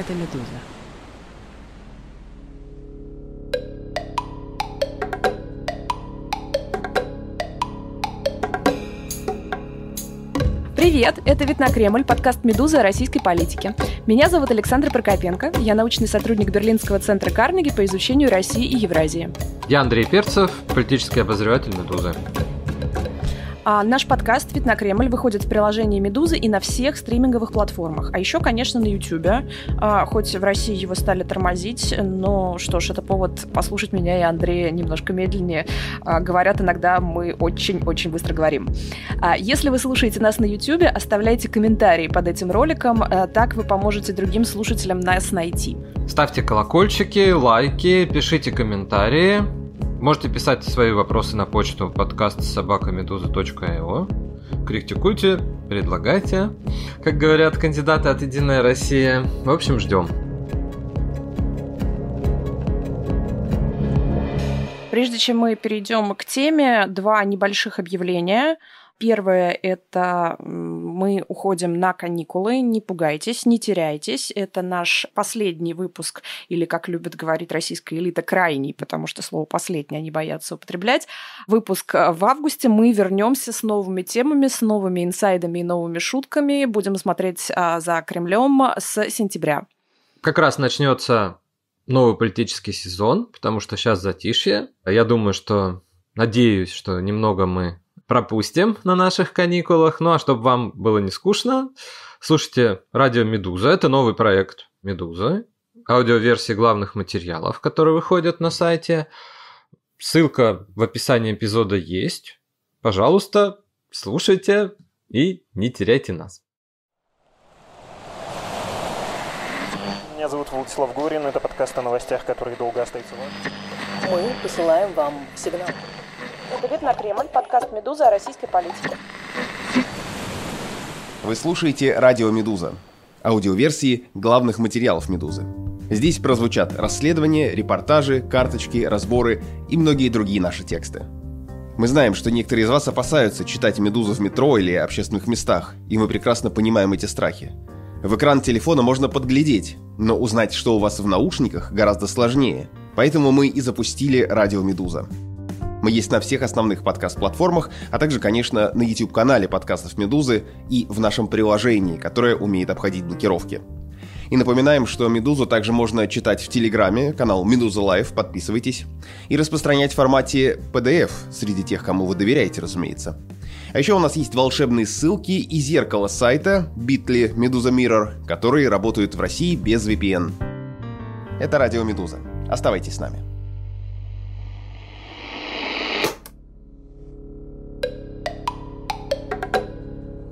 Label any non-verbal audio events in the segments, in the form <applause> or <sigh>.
Это «Медуза». Привет! Это «Вид на Кремль», подкаст «Медуза» о российской политике. Меня зовут Александра Прокопенко, я научный сотрудник Берлинского центра Карнеги по изучению России и Евразии. Я Андрей Перцев, политический обозреватель «Медузы». А наш подкаст «Вид на Кремль» выходит в приложении «Медузы» и на всех стриминговых платформах. А еще, конечно, на Ютьюбе. А, хоть в России его стали тормозить, но что ж, это повод послушать меня и Андрея немножко медленнее. А, говорят, иногда мы очень-очень быстро говорим. А, если вы слушаете нас на Ютьюбе, оставляйте комментарии под этим роликом. А, так вы поможете другим слушателям нас найти. Ставьте колокольчики, лайки, пишите комментарии. Можете писать свои вопросы на почту подкаст собакамедуза.io. Критикуйте, предлагайте, как говорят кандидаты от «Единая Россия». В общем, ждем. Прежде чем мы перейдем к теме, два небольших объявления. Первое – это мы уходим на каникулы. Не пугайтесь, не теряйтесь. Это наш последний выпуск, или, как любит говорить российская элита, крайний, потому что слово «последний» они боятся употреблять. Выпуск э, в августе. Мы вернемся с новыми темами, с новыми инсайдами и новыми шутками. Будем смотреть а, за Кремлем с сентября. Как раз начнется новый политический сезон, потому что сейчас затишье. Я думаю, что надеюсь, что немного мы пропустим на наших каникулах. Ну а чтобы вам было не скучно, слушайте «Радио Медуза». Это новый проект «Медузы». Аудиоверсии главных материалов, которые выходят на сайте. Ссылка в описании эпизода есть. Пожалуйста, слушайте и не теряйте нас. Меня зовут Владислав Гурин, это подкаст о новостях, которые долго остаются важными. Мы посылаем вам сигнал. «Ответ на Кремль», подкаст «Медуза» о российской политике. Вы слушаете «Радио Медуза», аудиоверсии главных материалов «Медузы». Здесь прозвучат расследования, репортажи, карточки, разборы и многие другие наши тексты. Мы знаем, что некоторые из вас опасаются читать «Медузу» в метро или общественных местах, и мы прекрасно понимаем эти страхи. В экран телефона можно подглядеть, но узнать, что у вас в наушниках, гораздо сложнее. Поэтому мы и запустили «Радио Медуза». Мы есть на всех основных подкаст-платформах, а также, конечно, на YouTube-канале подкастов «Медузы» и в нашем приложении, которое умеет обходить блокировки. И напоминаем, что «Медузу» также можно читать в Телеграме, канал «Медуза Лайв», подписывайтесь. И распространять в формате PDF, среди тех, кому вы доверяете, разумеется. А еще у нас есть волшебные ссылки и зеркало сайта Bitly Medusa Mirror, которые работают в России без VPN. Это радио «Медуза». Оставайтесь с нами.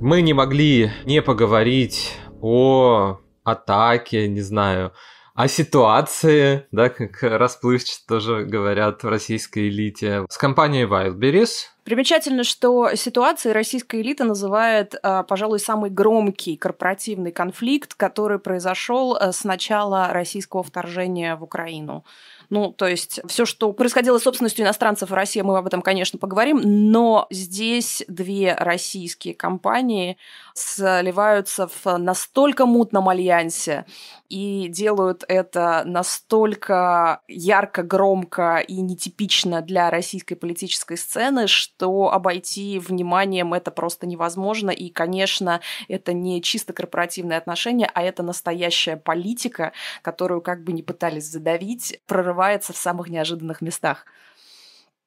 Мы не могли не поговорить о атаке, не знаю, о ситуации, да, как расплывчато тоже говорят в российской элите, с компанией Wildberries. Примечательно, что ситуация российская элита называет, а, пожалуй, самый громкий корпоративный конфликт, который произошел а, с начала российского вторжения в Украину. Ну, то есть все, что происходило с собственностью иностранцев в России, мы об этом, конечно, поговорим, но здесь две российские компании сливаются в настолько мутном альянсе и делают это настолько ярко, громко и нетипично для российской политической сцены, что обойти вниманием это просто невозможно. И, конечно, это не чисто корпоративные отношения, а это настоящая политика, которую как бы не пытались задавить, прорывая вскрывается в самых неожиданных местах.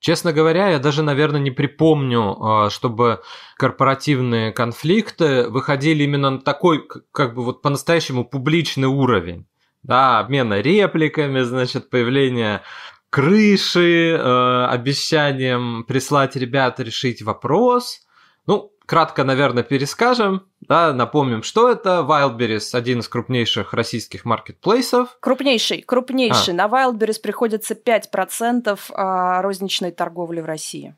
Честно говоря, я даже, наверное, не припомню, а, чтобы корпоративные конфликты выходили именно на такой, как бы вот по-настоящему публичный уровень. Да, обмена репликами, значит, появление крыши, э, обещанием прислать ребят решить вопрос. Ну, кратко, наверное, перескажем. Да, напомним, что это. Wildberries – один из крупнейших российских маркетплейсов. Крупнейший, крупнейший. А. На Wildberries приходится 5% а, розничной торговли в России.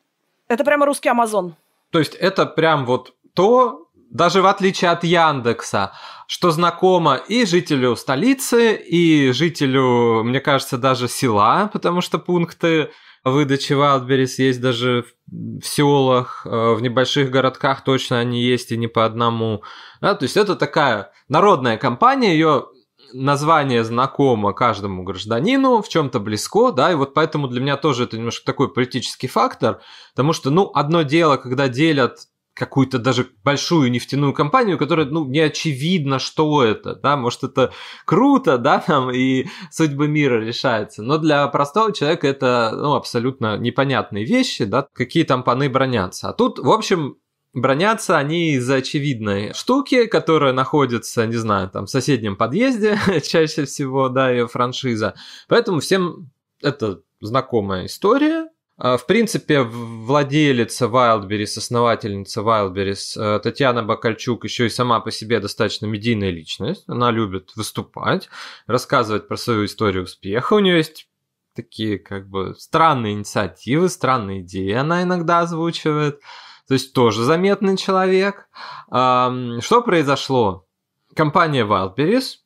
Это прямо русский Амазон. То есть это прям вот то, даже в отличие от Яндекса, что знакомо и жителю столицы, и жителю, мне кажется, даже села, потому что пункты выдачи Wildberries есть даже в селах, э, в небольших городках точно они есть и не по одному. Да, то есть это такая народная компания, ее название знакомо каждому гражданину, в чем-то близко, да, и вот поэтому для меня тоже это немножко такой политический фактор, потому что, ну, одно дело, когда делят какую-то даже большую нефтяную компанию, которая, ну, не очевидно, что это, да, может, это круто, да, там, и судьба мира решается, но для простого человека это, ну, абсолютно непонятные вещи, да, какие там паны бронятся. А тут, в общем, бронятся они из-за очевидной штуки, которая находится, не знаю, там, в соседнем подъезде <laughs> чаще всего, да, ее франшиза, поэтому всем это знакомая история, а, в принципе, владелица Wildberries, основательница Wildberries э, Татьяна Бакальчук еще и сама по себе достаточно медийная личность. Она любит выступать, рассказывать про свою историю успеха. У нее есть такие как бы странные инициативы, странные идеи она иногда озвучивает. То есть тоже заметный человек. Что произошло? Компания Wildberries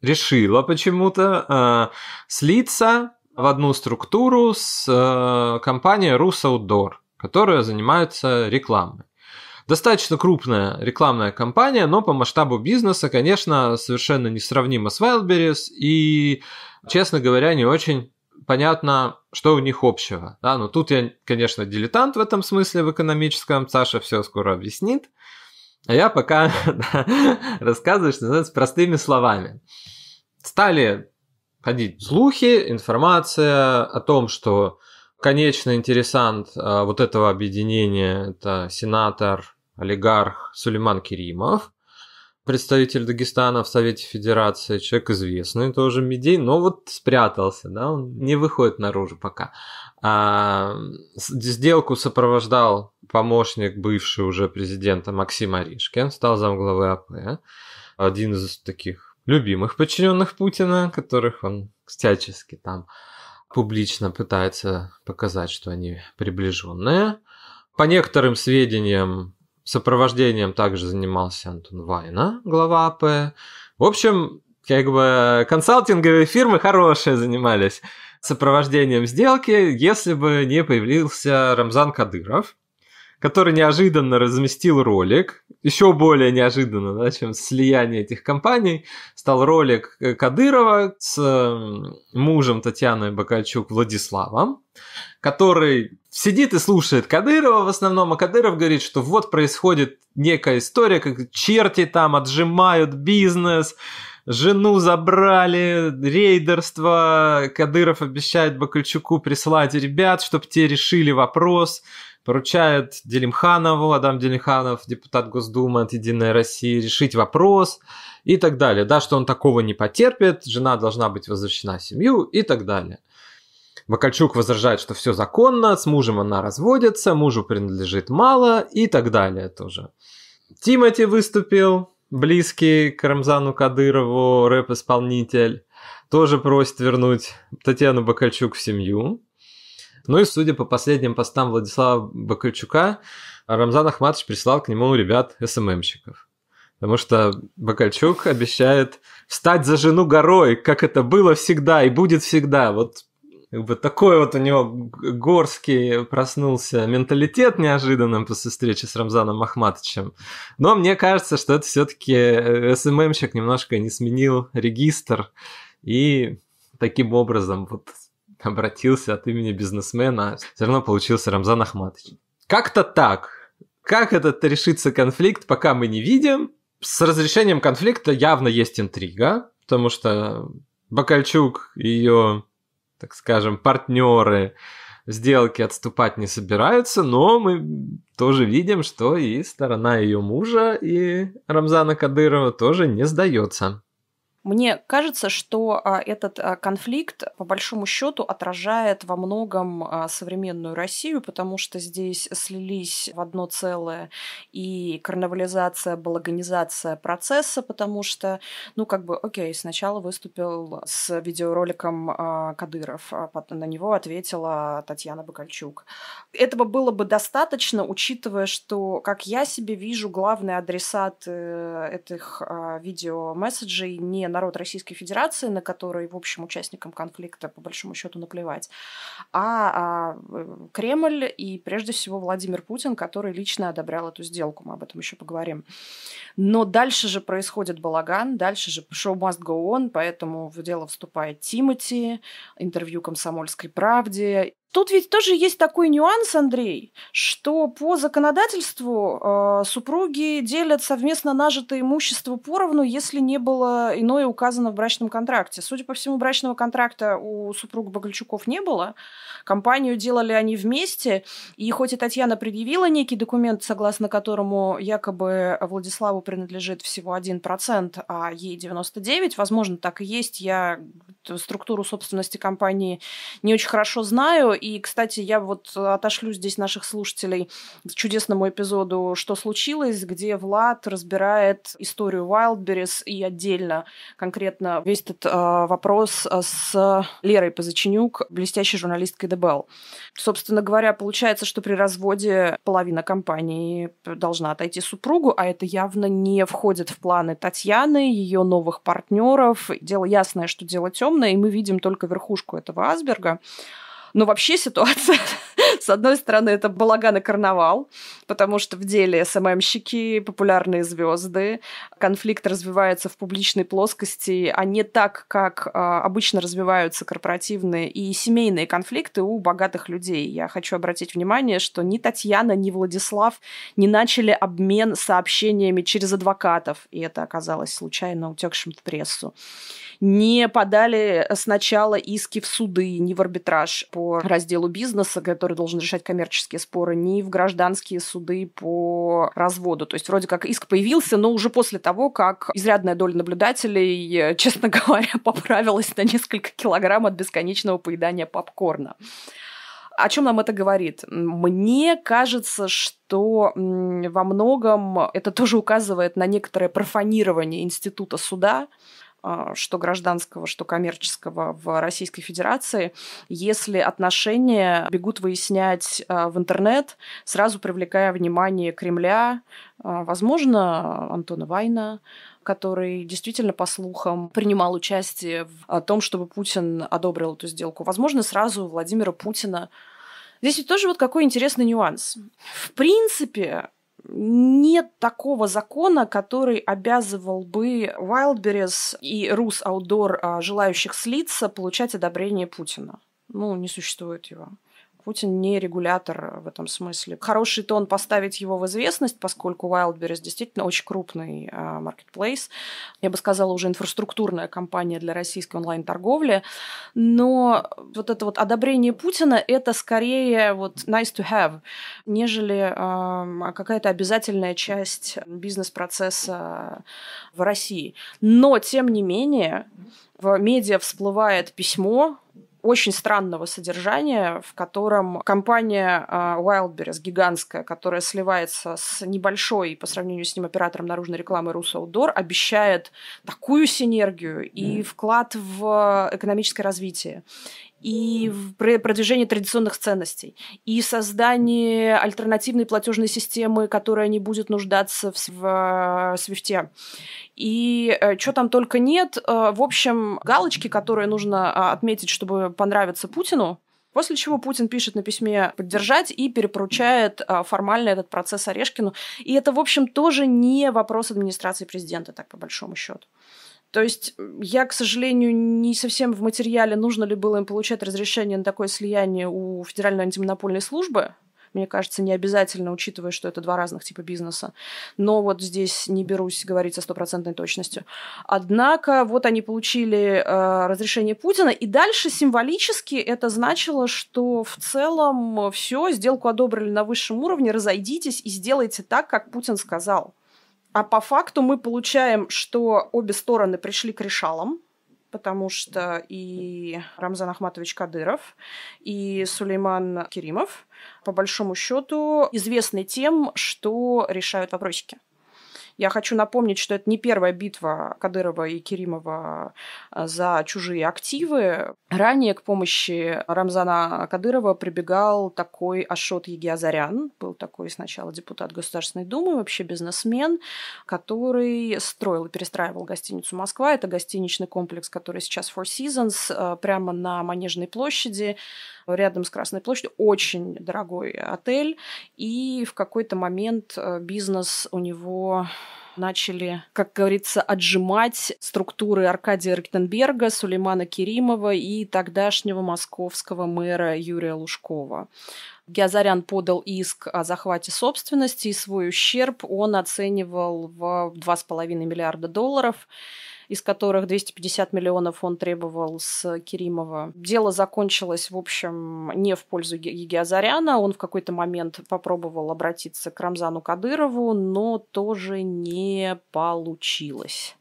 решила почему-то э, слиться в одну структуру с э, компанией Rus которая занимается рекламой. Достаточно крупная рекламная компания, но по масштабу бизнеса, конечно, совершенно несравнима с Wildberries и, честно говоря, не очень понятно, что у них общего. Да, но ну тут я, конечно, дилетант в этом смысле в экономическом, Саша все скоро объяснит. А я пока <laughs> рассказываю, что называется, простыми словами. Стали ходить слухи, информация о том, что конечный интересант э, вот этого объединения это сенатор, олигарх Сулейман Керимов, представитель Дагестана в Совете Федерации, человек известный тоже медий, но вот спрятался, да, он не выходит наружу пока. А, сделку сопровождал помощник бывший уже президента Максим Аришкин, стал замглавы АП, один из таких любимых подчиненных Путина, которых он всячески там публично пытается показать, что они приближенные. По некоторым сведениям, сопровождением также занимался Антон Вайна, глава АП. В общем, как бы консалтинговые фирмы хорошие занимались сопровождением сделки, если бы не появился Рамзан Кадыров, который неожиданно разместил ролик, еще более неожиданно, да, чем слияние этих компаний, стал ролик э, Кадырова с эм, мужем Татьяной Бакальчук Владиславом, который сидит и слушает Кадырова в основном, а Кадыров говорит, что вот происходит некая история, как черти там отжимают бизнес, жену забрали, рейдерство, Кадыров обещает Бакальчуку прислать ребят, чтобы те решили вопрос, поручает Делимханову, Адам Делимханов, депутат Госдумы от «Единой России», решить вопрос и так далее. Да, что он такого не потерпит, жена должна быть возвращена в семью и так далее. Бакальчук возражает, что все законно, с мужем она разводится, мужу принадлежит мало и так далее тоже. Тимати выступил, близкий к Рамзану Кадырову, рэп-исполнитель, тоже просит вернуть Татьяну Бакальчук в семью. Ну и судя по последним постам Владислава Бакальчука, Рамзан Ахматович прислал к нему ребят СММщиков. Эм Потому что Бакальчук обещает встать за жену горой, как это было всегда и будет всегда. Вот как бы такой вот у него горский проснулся менталитет неожиданно после встречи с Рамзаном Ахматовичем. Но мне кажется, что это все-таки э, СММщик эм немножко не сменил регистр и таким образом вот <laughs> обратился от имени бизнесмена, все равно получился Рамзан Ахматович. Как-то так. Как этот решится конфликт, пока мы не видим. С разрешением конфликта явно есть интрига, потому что Бакальчук и ее, так скажем, партнеры сделки отступать не собираются, но мы тоже видим, что и сторона ее мужа и Рамзана Кадырова тоже не сдается. Мне кажется, что а, этот а, конфликт, по большому счету, отражает во многом а, современную Россию, потому что здесь слились в одно целое и карнавализация, балаганизация процесса, потому что, ну, как бы, окей, сначала выступил с видеороликом Кадыров, а на него ответила Татьяна Бакальчук. Этого было бы достаточно, учитывая, что, как я себе вижу, главный адресат э, этих видеомесседжей не на народ Российской Федерации, на который, в общем, участникам конфликта, по большому счету, наплевать, а, а э, Кремль и, прежде всего, Владимир Путин, который лично одобрял эту сделку. Мы об этом еще поговорим. Но дальше же происходит балаган, дальше же шоу must go on, поэтому в дело вступает Тимати, интервью «Комсомольской правде», Тут ведь тоже есть такой нюанс, Андрей, что по законодательству э, супруги делят совместно нажитое имущество поровну, если не было иное указано в брачном контракте. Судя по всему, брачного контракта у супруга Богольчуков не было. Компанию делали они вместе, и хоть и Татьяна предъявила некий документ, согласно которому якобы Владиславу принадлежит всего 1%, а ей 99%, возможно, так и есть, я структуру собственности компании не очень хорошо знаю, и, кстати, я вот отошлю здесь наших слушателей к чудесному эпизоду «Что случилось?», где Влад разбирает историю Wildberries и отдельно конкретно весь этот э, вопрос а, с Лерой Позаченюк, блестящей журналисткой ДБЛ. Собственно говоря, получается, что при разводе половина компании должна отойти супругу, а это явно не входит в планы Татьяны, ее новых партнеров. Дело ясное, что дело темное, и мы видим только верхушку этого айсберга. Но ну, вообще ситуация <laughs> С одной стороны, это балаган и карнавал, потому что в деле СММщики, эм популярные звезды, конфликт развивается в публичной плоскости, а не так, как а, обычно развиваются корпоративные и семейные конфликты у богатых людей. Я хочу обратить внимание, что ни Татьяна, ни Владислав не начали обмен сообщениями через адвокатов, и это оказалось случайно утекшим в прессу. Не подали сначала иски в суды, не в арбитраж по разделу бизнеса, который должен должен решать коммерческие споры, ни в гражданские суды по разводу. То есть вроде как иск появился, но уже после того, как изрядная доля наблюдателей, честно <laughs> говоря, поправилась на несколько килограмм от бесконечного поедания попкорна. О чем нам это говорит? Мне кажется, что во многом это тоже указывает на некоторое профанирование института суда, а, что гражданского, что коммерческого в Российской Федерации, если отношения бегут выяснять а, в интернет, сразу привлекая внимание Кремля, а, возможно, Антона Вайна, который действительно, по слухам, принимал участие в том, чтобы Путин одобрил эту сделку. Возможно, сразу Владимира Путина Здесь ведь тоже вот какой интересный нюанс. В принципе, нет такого закона, который обязывал бы Wildberries и Рус Outdoor, а, желающих слиться, получать одобрение Путина. Ну, не существует его. Путин не регулятор э, в этом смысле. Хороший тон поставить его в известность, поскольку Wildberries действительно очень крупный маркетплейс. Э, Я бы сказала, уже инфраструктурная компания для российской онлайн-торговли. Но вот это вот одобрение Путина – это скорее вот nice to have, нежели э, какая-то обязательная часть бизнес-процесса в России. Но, тем не менее, в медиа всплывает письмо очень странного содержания, в котором компания а, Wildberries, гигантская, которая сливается с небольшой по сравнению с ним оператором наружной рекламы Руссоудор, обещает такую синергию и вклад в а, экономическое развитие, и в продвижение традиционных ценностей, и создание альтернативной платежной системы, которая не будет нуждаться в, э, свифте. И э, что там только нет. Э, в общем, галочки, которые нужно э, отметить, чтобы понравиться Путину, После чего Путин пишет на письме поддержать и перепоручает э, формально этот процесс Орешкину. И это, в общем, тоже не вопрос администрации президента, так по большому счету. То есть я, к сожалению, не совсем в материале, нужно ли было им получать разрешение на такое слияние у Федеральной антимонопольной службы. Мне кажется, не обязательно, учитывая, что это два разных типа бизнеса. Но вот здесь не берусь говорить со стопроцентной точностью. Однако вот они получили э, разрешение Путина, и дальше символически это значило, что в целом все, сделку одобрили на высшем уровне, разойдитесь и сделайте так, как Путин сказал. А по факту мы получаем, что обе стороны пришли к решалам, потому что и Рамзан Ахматович Кадыров, и Сулейман Керимов, по большому счету, известны тем, что решают вопросики. Я хочу напомнить, что это не первая битва Кадырова и Керимова э, за чужие активы. Ранее к помощи Рамзана Кадырова прибегал такой Ашот Егиазарян, был такой сначала депутат Государственной Думы, вообще бизнесмен, который строил и перестраивал гостиницу «Москва». Это гостиничный комплекс, который сейчас Four Seasons, э, прямо на Манежной площади рядом с Красной площадью, очень дорогой отель, и в какой-то момент э, бизнес у него начали, как говорится, отжимать структуры Аркадия Ректенберга, Сулеймана Керимова и тогдашнего московского мэра Юрия Лужкова. Геозарян подал иск о захвате собственности, и свой ущерб он оценивал в 2,5 миллиарда долларов из которых 250 миллионов он требовал с Керимова. Дело закончилось, в общем, не в пользу Егиазаряна. Он в какой-то момент попробовал обратиться к Рамзану Кадырову, но тоже не получилось.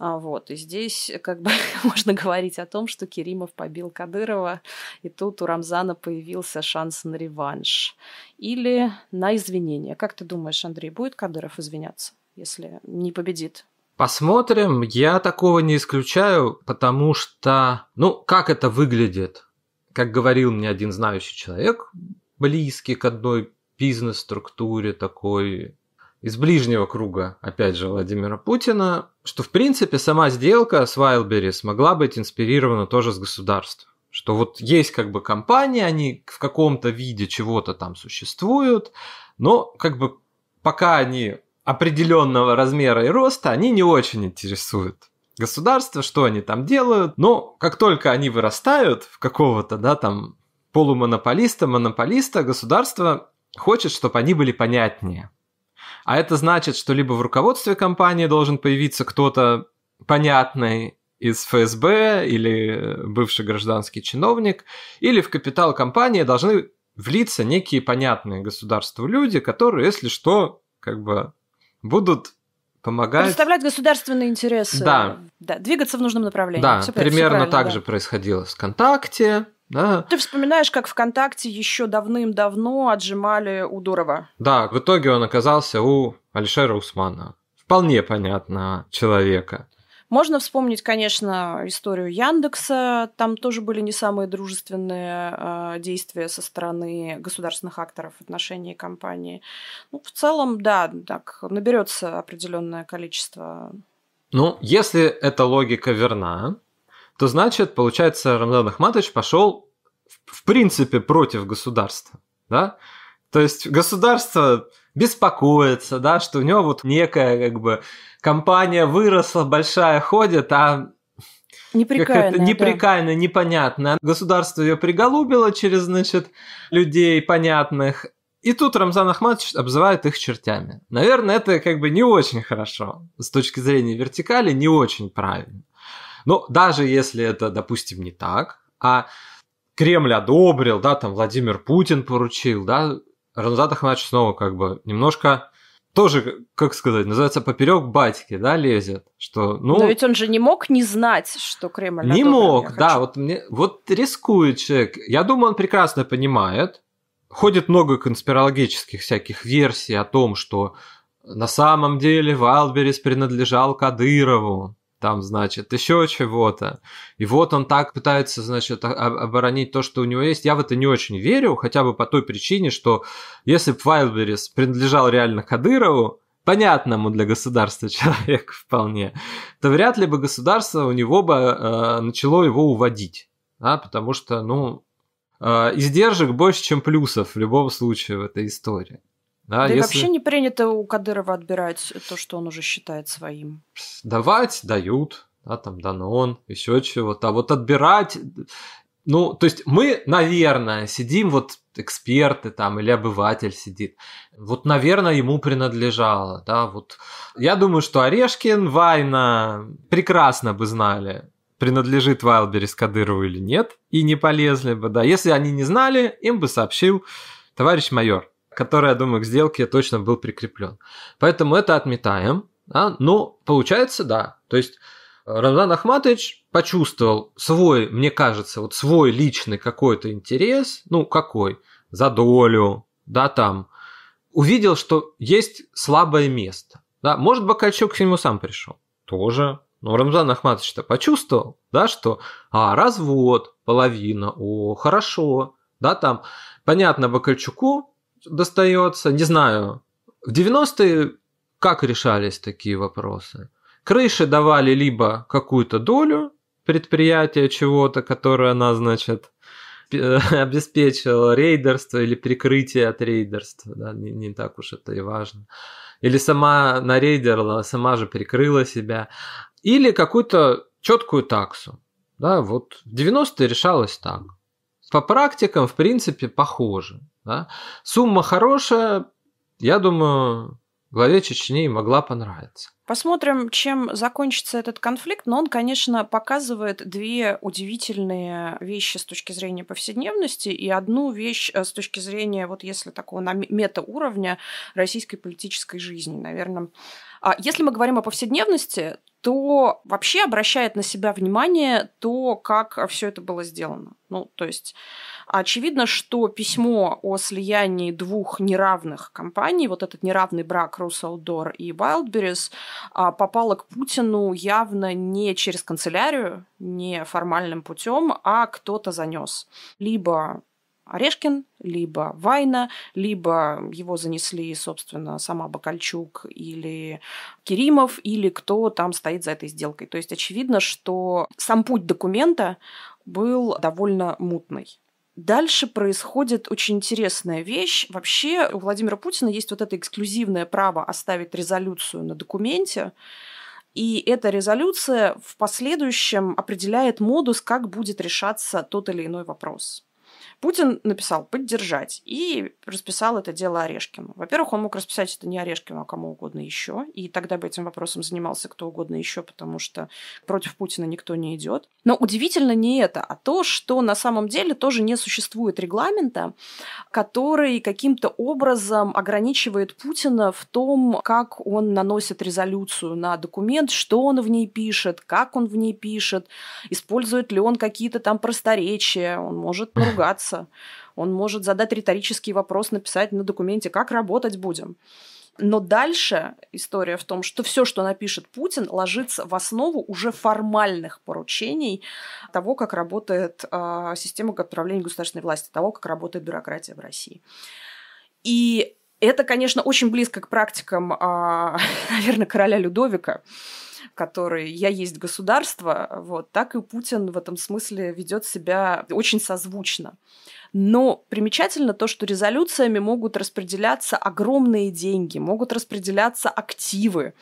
А, вот. И здесь как бы <laughs> можно говорить о том, что Керимов побил Кадырова, и тут у Рамзана появился шанс на реванш. Или на извинение. Как ты думаешь, Андрей, будет Кадыров извиняться, если не победит Посмотрим, я такого не исключаю, потому что, ну, как это выглядит? Как говорил мне один знающий человек, близкий к одной бизнес-структуре такой, из ближнего круга, опять же, Владимира Путина, что, в принципе, сама сделка с Wildberries могла быть инспирирована тоже с государством, Что вот есть как бы компании, они в каком-то виде чего-то там существуют, но как бы пока они определенного размера и роста, они не очень интересуют государство, что они там делают. Но как только они вырастают в какого-то, да, там, полумонополиста, монополиста, государство хочет, чтобы они были понятнее. А это значит, что либо в руководстве компании должен появиться кто-то понятный из ФСБ или бывший гражданский чиновник, или в капитал компании должны влиться некие понятные государству люди, которые, если что, как бы будут помогать... Представлять государственные интересы. Да. да двигаться в нужном направлении. Да, все примерно все так да. же происходило в ВКонтакте. Да. Ты вспоминаешь, как ВКонтакте еще давным-давно отжимали у Дурова. Да, в итоге он оказался у Алишера Усмана. Вполне понятного человека. Можно вспомнить, конечно, историю Яндекса. Там тоже были не самые дружественные э, действия со стороны государственных акторов в отношении компании. Ну, в целом, да, так наберется определенное количество. Ну, если эта логика верна, то значит, получается, Рамзан Ахматович пошел в принципе против государства, да? То есть государство беспокоится, да, что у него вот некая как бы компания выросла, большая ходит, а Неприкаянная, неприкаянная да. непонятная. Государство ее приголубило через, значит, людей понятных. И тут Рамзан Ахматович обзывает их чертями. Наверное, это как бы не очень хорошо. С точки зрения вертикали не очень правильно. Но даже если это, допустим, не так, а Кремль одобрил, да, там Владимир Путин поручил, да, в результатах снова как бы немножко тоже, как сказать, называется поперек батики, да, лезет, что, ну. Но ведь он же не мог не знать, что Кремль. Не мог, да, вот мне, вот рискует человек. Я думаю, он прекрасно понимает. Ходит много конспирологических всяких версий о том, что на самом деле Вайлдберрис принадлежал Кадырову, там, значит, еще чего-то. И вот он так пытается, значит, оборонить то, что у него есть. Я в это не очень верю, хотя бы по той причине, что если бы Вайлдберрис принадлежал реально Кадырову, понятному для государства <laughs> человек вполне, то вряд ли бы государство у него бы э, начало его уводить. Да, потому что, ну, э, издержек больше, чем плюсов в любом случае в этой истории. Да, да если... и вообще не принято у Кадырова отбирать то, что он уже считает своим. Давать дают, да, там Данон, еще чего-то. А вот отбирать, ну, то есть мы, наверное, сидим, вот эксперты там или обыватель сидит, вот, наверное, ему принадлежало, да, вот. Я думаю, что Орешкин, Вайна прекрасно бы знали, принадлежит Вайлберис Кадырову или нет, и не полезли бы, да. Если они не знали, им бы сообщил товарищ майор, который, я думаю, к сделке точно был прикреплен. Поэтому это отметаем. Да? Но ну, получается, да. То есть э, Рамзан Ахматович почувствовал свой, мне кажется, вот свой личный какой-то интерес, ну какой, за долю, да, там, увидел, что есть слабое место. Да, может, Бакальчук к нему сам пришел. Тоже. Но Рамзан Ахматович-то почувствовал, да, что а, развод, половина, о, хорошо, да, там, понятно, Бакальчуку достается, не знаю. В 90-е как решались такие вопросы? Крыши давали либо какую-то долю предприятия чего-то, которое она, значит, <laughs> обеспечила рейдерство или прикрытие от рейдерства, да, не, не так уж это и важно. Или сама нарейдерла, сама же прикрыла себя. Или какую-то четкую таксу. Да, вот в 90-е решалось так по практикам, в принципе, похоже. Да? Сумма хорошая, я думаю, главе Чечни могла понравиться. Посмотрим, чем закончится этот конфликт, но он, конечно, показывает две удивительные вещи с точки зрения повседневности и одну вещь э, с точки зрения, вот если такого на метауровня российской политической жизни, наверное. А, если мы говорим о повседневности, то вообще обращает на себя внимание то, как все это было сделано. Ну, то есть очевидно, что письмо о слиянии двух неравных компаний, вот этот неравный брак Russell Дор и Wildberries, а, попало к Путину явно не через канцелярию, не формальным путем, а кто-то занес. Либо Орешкин, либо Вайна, либо его занесли, собственно, сама Бакальчук или Керимов, или кто там стоит за этой сделкой. То есть очевидно, что сам путь документа был довольно мутный. Дальше происходит очень интересная вещь. Вообще у Владимира Путина есть вот это эксклюзивное право оставить резолюцию на документе, и эта резолюция в последующем определяет модус, как будет решаться тот или иной вопрос. Путин написал «поддержать» и расписал это дело Орешкину. Во-первых, он мог расписать это не Орешкину, а кому угодно еще, и тогда бы этим вопросом занимался кто угодно еще, потому что против Путина никто не идет. Но удивительно не это, а то, что на самом деле тоже не существует регламента, который каким-то образом ограничивает Путина в том, как он наносит резолюцию на документ, что он в ней пишет, как он в ней пишет, использует ли он какие-то там просторечия, он может поругать <laughs> ругаться, он может задать риторический вопрос, написать на документе, как работать будем. Но дальше история в том, что все, что напишет Путин, ложится в основу уже формальных поручений того, как работает э, система управления государственной власти, того, как работает бюрократия в России. И это, конечно, очень близко к практикам, э, а, <laughs> наверное, короля Людовика который «я есть государство», вот, так и Путин в этом смысле ведет себя очень созвучно. Но примечательно то, что резолюциями могут распределяться огромные деньги, могут распределяться активы.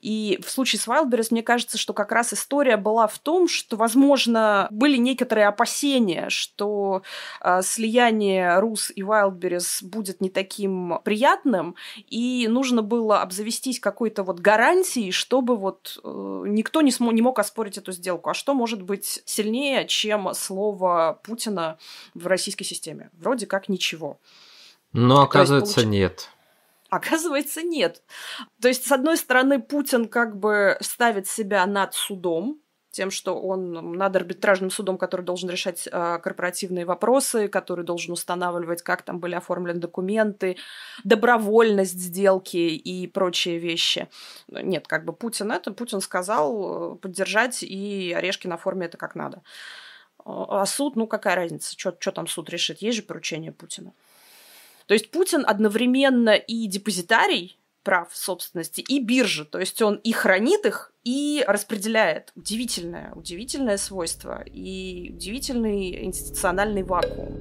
И в случае с Wildberries, мне кажется, что как раз история была в том, что, возможно, были некоторые опасения, что э, слияние Рус и Wildberries будет не таким приятным, и нужно было обзавестись какой-то вот гарантией, чтобы вот э, никто не, см- не мог оспорить эту сделку. А что может быть сильнее, чем слово Путина в российской системе? Вроде как ничего. Но, ну, оказывается, есть, получ... нет. <laughs> Оказывается, нет. То есть, с одной стороны, Путин как бы ставит себя над судом, тем, что он над арбитражным судом, который должен решать э, корпоративные вопросы, который должен устанавливать, как там были оформлены документы, добровольность сделки и прочие вещи. Ну, нет, как бы Путин это, Путин сказал э, поддержать, и орешки на форме это как надо. А, а суд, ну какая разница, что там суд решит, есть же поручение Путина. То есть Путин одновременно и депозитарий прав собственности, и биржа. То есть он и хранит их, и распределяет. Удивительное, удивительное свойство и удивительный институциональный вакуум.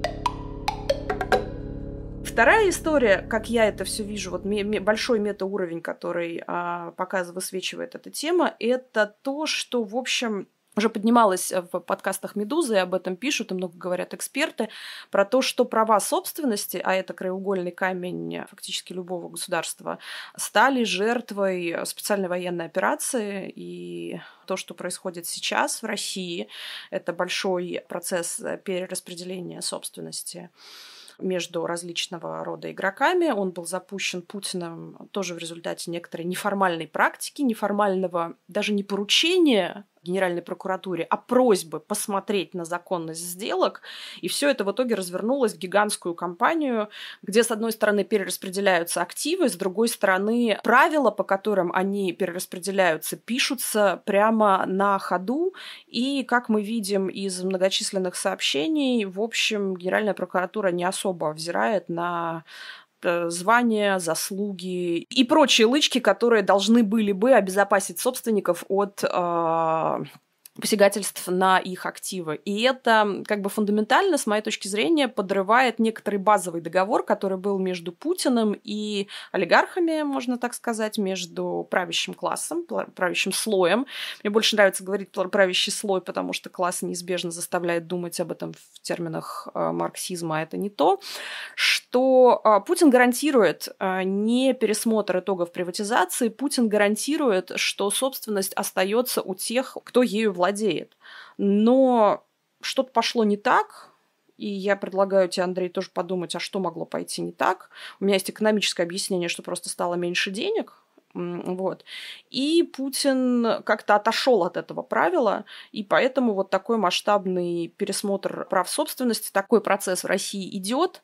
Вторая история, как я это все вижу, вот большой метауровень, который а, пока высвечивает эта тема, это то, что, в общем, уже поднималась э, в подкастах «Медузы», и об этом пишут, и много говорят эксперты, про то, что права собственности, а это краеугольный камень фактически любого государства, стали жертвой специальной военной операции, и то, что происходит сейчас в России, это большой процесс перераспределения собственности между различного рода игроками. Он был запущен Путиным тоже в результате некоторой неформальной практики, неформального даже не поручения Генеральной прокуратуре, а просьбы посмотреть на законность сделок. И все это в итоге развернулось в гигантскую кампанию, где, с одной стороны, перераспределяются активы, с другой стороны, правила, по которым они перераспределяются, пишутся прямо на ходу. И, как мы видим из многочисленных сообщений, в общем, Генеральная прокуратура не особо взирает на Э, звания, заслуги и прочие лычки, которые должны были бы обезопасить собственников от э, посягательств на их активы. И это как бы фундаментально, с моей точки зрения, подрывает некоторый базовый договор, который был между Путиным и олигархами, можно так сказать, между правящим классом, правящим слоем. Мне больше нравится говорить правящий слой, потому что класс неизбежно заставляет думать об этом в терминах э, марксизма, а это не то, что а, Путин гарантирует э, не пересмотр итогов приватизации, Путин гарантирует, что собственность остается у тех, кто ею владеет владеет. Но что-то пошло не так, и я предлагаю тебе, Андрей, тоже подумать, а что могло пойти не так. У меня есть экономическое объяснение, что просто стало меньше денег, вот. И Путин как-то отошел от этого правила, и поэтому вот такой масштабный пересмотр прав собственности, такой процесс в России идет.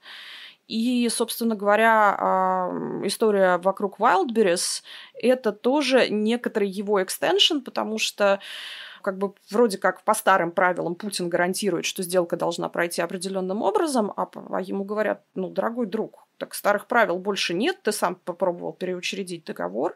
И, собственно говоря, а, история вокруг Wildberries — это тоже некоторый его экстеншн, потому что как бы вроде как по старым правилам Путин гарантирует, что сделка должна пройти определенным образом, а, а ему говорят, ну, дорогой друг, так старых правил больше нет, ты сам попробовал переучредить договор,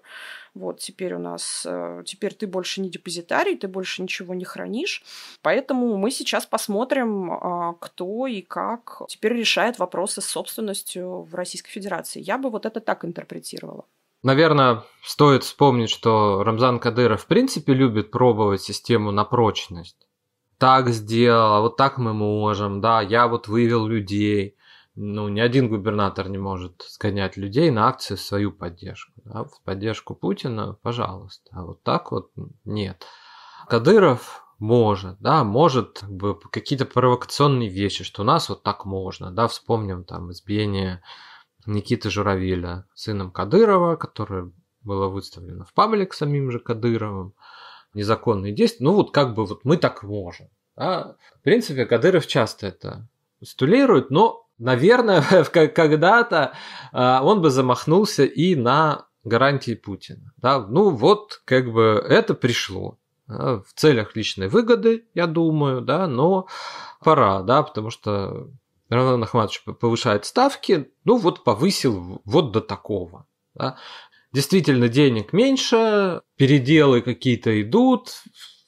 вот теперь у нас, э, теперь ты больше не депозитарий, ты больше ничего не хранишь, поэтому мы сейчас посмотрим, а, кто и как теперь решает вопросы с собственностью в Российской Федерации. Я бы вот это так интерпретировала. Наверное, стоит вспомнить, что Рамзан Кадыров в принципе любит пробовать систему на прочность. Так сделал, а вот так мы можем, да, я вот вывел людей. Ну, ни один губернатор не может сгонять людей на акции в свою поддержку. Да, в поддержку Путина, пожалуйста. А вот так вот нет. Кадыров может, да, может как бы, какие-то провокационные вещи, что у нас вот так можно, да, вспомним там избиение Никиты Журавеля, сыном Кадырова, которое было выставлено в паблик самим же Кадыровым, незаконные действия. Ну вот как бы вот мы так можем. Да? В принципе, Кадыров часто это стулирует, но, наверное, <laughs> когда-то а, он бы замахнулся и на гарантии Путина. Да? Ну вот как бы это пришло да? в целях личной выгоды, я думаю, да, но пора, да, потому что Роман Ахматович повышает ставки, ну вот повысил вот до такого. Да? Действительно, денег меньше, переделы какие-то идут.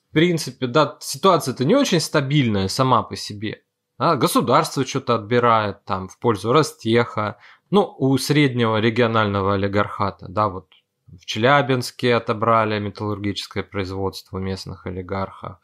В принципе, да, ситуация-то не очень стабильная сама по себе. Да? Государство что-то отбирает там в пользу Ростеха, ну, у среднего регионального олигархата, да, вот в Челябинске отобрали металлургическое производство местных олигархов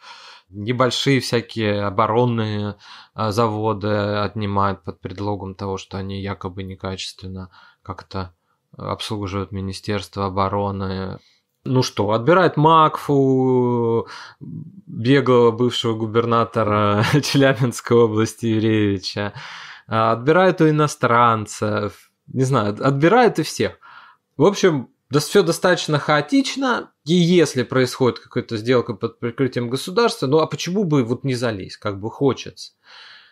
небольшие всякие оборонные а, заводы отнимают под предлогом того, что они якобы некачественно как-то обслуживают Министерство обороны. Ну что, отбирает Макфу, беглого бывшего губернатора <laughs> Челябинской области Юревича, а, отбирает у иностранцев, не знаю, отбирает и всех. В общем, да все достаточно хаотично, и если происходит какая-то сделка под прикрытием государства, ну а почему бы вот не залезть, как бы хочется.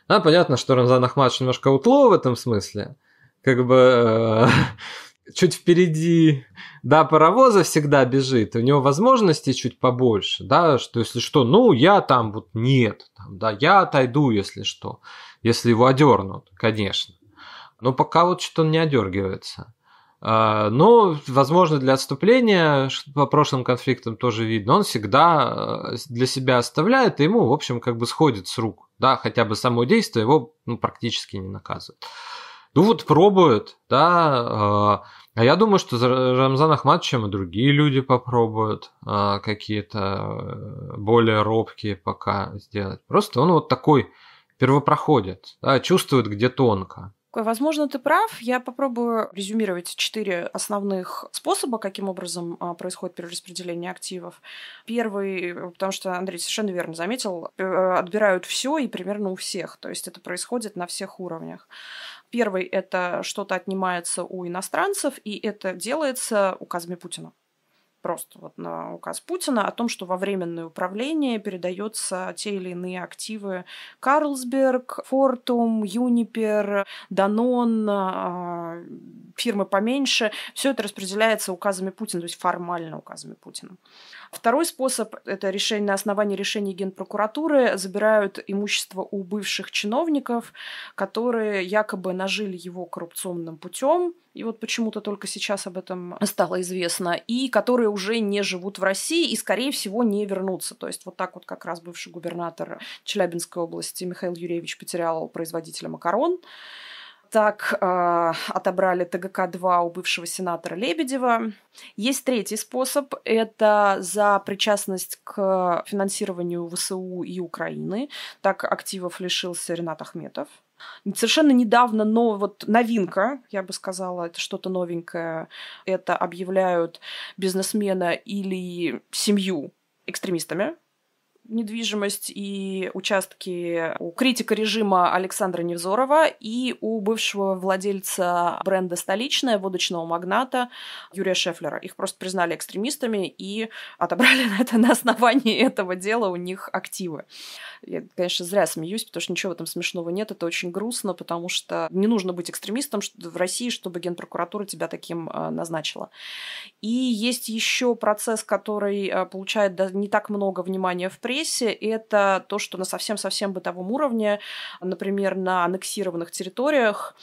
Да, понятно, что Рамзан Ахмадович немножко утло в этом смысле, как бы э, <laughs> чуть впереди, да, паровоза всегда бежит, у него возможности чуть побольше, да, что если что, ну я там вот нет, там, да, я отойду, если что, если его одернут, конечно. Но пока вот что-то он не одергивается. А, но, возможно, для отступления по прошлым конфликтам тоже видно. Он всегда э, для себя оставляет, и ему, в общем, как бы сходит с рук. Да, хотя бы само действие его ну, практически не наказывает. Ну вот пробуют, да. Э, а я думаю, что за Рамзан Ахматовичем и другие люди попробуют э, какие-то более робкие пока сделать. Просто он вот такой первопроходец, да, чувствует где тонко. Возможно, ты прав. Я попробую резюмировать четыре основных способа, каким образом а, происходит перераспределение активов. Первый, э, потому что Андрей совершенно верно заметил, э, э, отбирают все и примерно у всех. То есть это происходит на всех уровнях. Первый — это что-то отнимается у иностранцев, и это делается указами Путина просто вот на указ Путина о том, что во временное управление передается те или иные активы Карлсберг, Фортум, Юнипер, Данон, а, фирмы поменьше. Все это распределяется указами Путина, то есть формально указами Путина. Второй способ – это решение на основании решений Генпрокуратуры забирают имущество у бывших чиновников, которые якобы нажили его коррупционным путем, и вот почему-то только сейчас об этом стало известно, и которые уже не живут в России и, скорее всего, не вернутся. То есть вот так вот как раз бывший губернатор Челябинской области Михаил Юрьевич потерял производителя макарон. Так э, отобрали ТГК-2 у бывшего сенатора Лебедева. Есть третий способ. Это за причастность к финансированию ВСУ и Украины. Так активов лишился Ренат Ахметов. Совершенно недавно, но вот новинка, я бы сказала, это что-то новенькое, это объявляют бизнесмена или семью экстремистами, недвижимость и участки у критика режима Александра Невзорова и у бывшего владельца бренда «Столичная» водочного магната Юрия Шефлера. Их просто признали экстремистами и отобрали <laughs> это на основании этого дела у них активы. Я, конечно, зря смеюсь, потому что ничего в этом смешного нет. Это очень грустно, потому что не нужно быть экстремистом в России, чтобы генпрокуратура тебя таким а, назначила. И есть еще процесс, который а, получает не так много внимания в прессе. Это то, что на совсем-совсем бытовом уровне, например, на аннексированных территориях,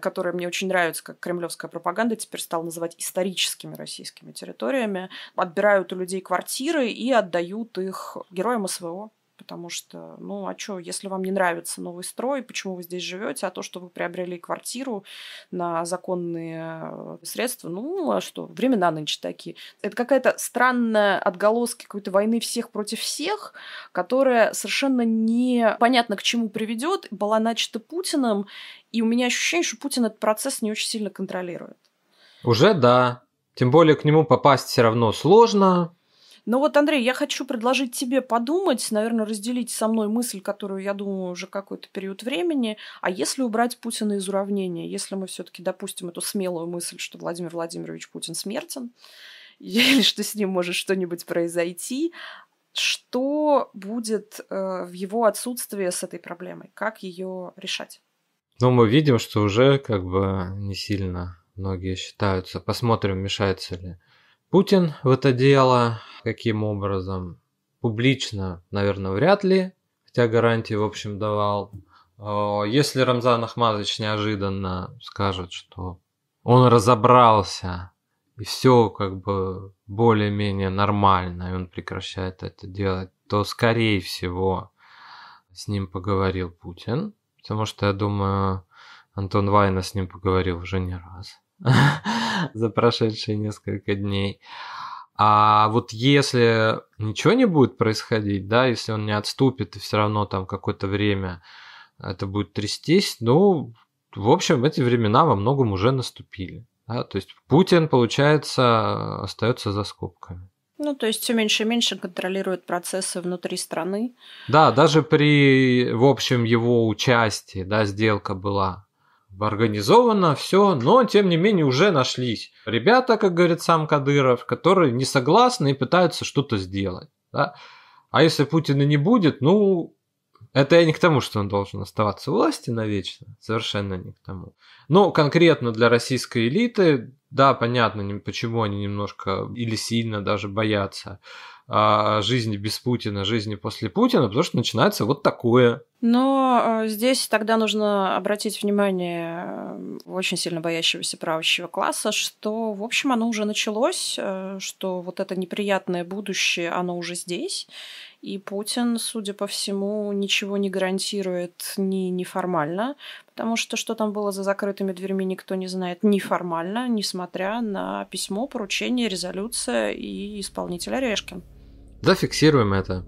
которые мне очень нравятся, как кремлевская пропаганда теперь стала называть историческими российскими территориями, отбирают у людей квартиры и отдают их героям СВО потому что, ну, а что, если вам не нравится новый строй, почему вы здесь живете, а то, что вы приобрели квартиру на законные э, средства, ну, а что, времена нынче такие. Это какая-то странная отголоски какой-то войны всех против всех, которая совершенно непонятно к чему приведет, была начата Путиным, и у меня ощущение, что Путин этот процесс не очень сильно контролирует. Уже да. Тем более к нему попасть все равно сложно, но ну вот, Андрей, я хочу предложить тебе подумать, наверное, разделить со мной мысль, которую я думаю уже какой-то период времени. А если убрать Путина из уравнения, если мы все-таки допустим эту смелую мысль, что Владимир Владимирович Путин смертен, <laughs> или что с ним может что-нибудь произойти, что будет э, в его отсутствии с этой проблемой? Как ее решать? Ну, мы видим, что уже как бы не сильно многие считаются. Посмотрим, мешается ли Путин в это дело каким образом? Публично, наверное, вряд ли, хотя гарантии, в общем, давал. Э, если Рамзан Ахмадович неожиданно скажет, что он разобрался и все как бы более-менее нормально, и он прекращает это делать, то, скорее всего, с ним поговорил Путин, потому что, я думаю, Антон Вайна с ним поговорил уже не раз. <laughs> за прошедшие несколько дней. А вот если ничего не будет происходить, да, если он не отступит и все равно там какое-то время это будет трястись, ну, в общем, эти времена во многом уже наступили. Да? То есть Путин, получается, остается за скобками. Ну, то есть все меньше и меньше контролирует процессы внутри страны. Да, даже при, в общем, его участии, да, сделка была Организовано все, но тем не менее уже нашлись ребята, как говорит сам Кадыров, которые не согласны и пытаются что-то сделать. Да? А если Путина не будет, ну, это я не к тому, что он должен оставаться власти навечно, совершенно не к тому. Но конкретно для российской элиты, да, понятно, почему они немножко или сильно даже боятся а, жизни без Путина, жизни после Путина, потому что начинается вот такое. Но а, здесь тогда нужно обратить внимание э, очень сильно боящегося правящего класса, что, в общем, оно уже началось, э, что вот это неприятное будущее, оно уже здесь. И Путин, судя по всему, ничего не гарантирует ни неформально, потому что что там было за закрытыми дверьми, никто не знает, неформально, несмотря на письмо, поручение, резолюция и исполнитель Орешкин. Зафиксируем это.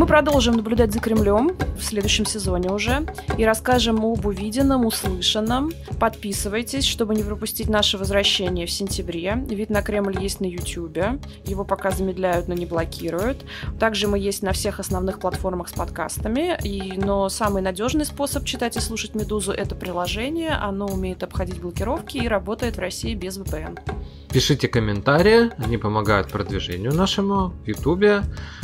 Мы продолжим наблюдать за Кремлем в следующем сезоне уже и расскажем об увиденном, услышанном. Подписывайтесь, чтобы не пропустить наше возвращение в сентябре. Вид на Кремль есть на YouTube. Его пока замедляют, но не блокируют. Также мы есть на всех основных платформах с подкастами. И, но самый надежный способ читать и слушать «Медузу» — это приложение. Оно умеет обходить блокировки и работает в России без VPN. Пишите комментарии, они помогают продвижению нашему в Ютубе.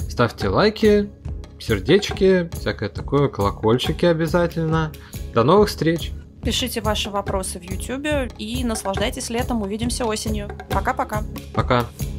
Ставьте лайки, сердечки, всякое такое, колокольчики обязательно. До новых встреч! Пишите ваши вопросы в Ютубе и наслаждайтесь летом. Увидимся осенью. Пока-пока. Пока. -пока. Пока.